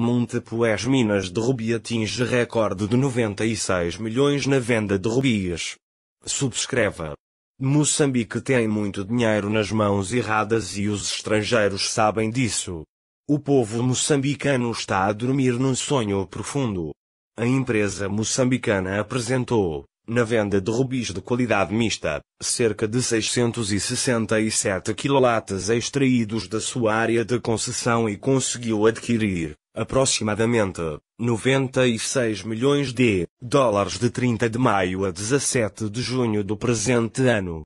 Montepuez Minas de Rubi atinge recorde de 96 milhões na venda de rubis. Subscreva. Moçambique tem muito dinheiro nas mãos erradas e os estrangeiros sabem disso. O povo moçambicano está a dormir num sonho profundo. A empresa moçambicana apresentou, na venda de rubis de qualidade mista, cerca de 667 quilolatas extraídos da sua área de concessão e conseguiu adquirir, aproximadamente 96 milhões de dólares de 30 de maio a 17 de junho do presente ano.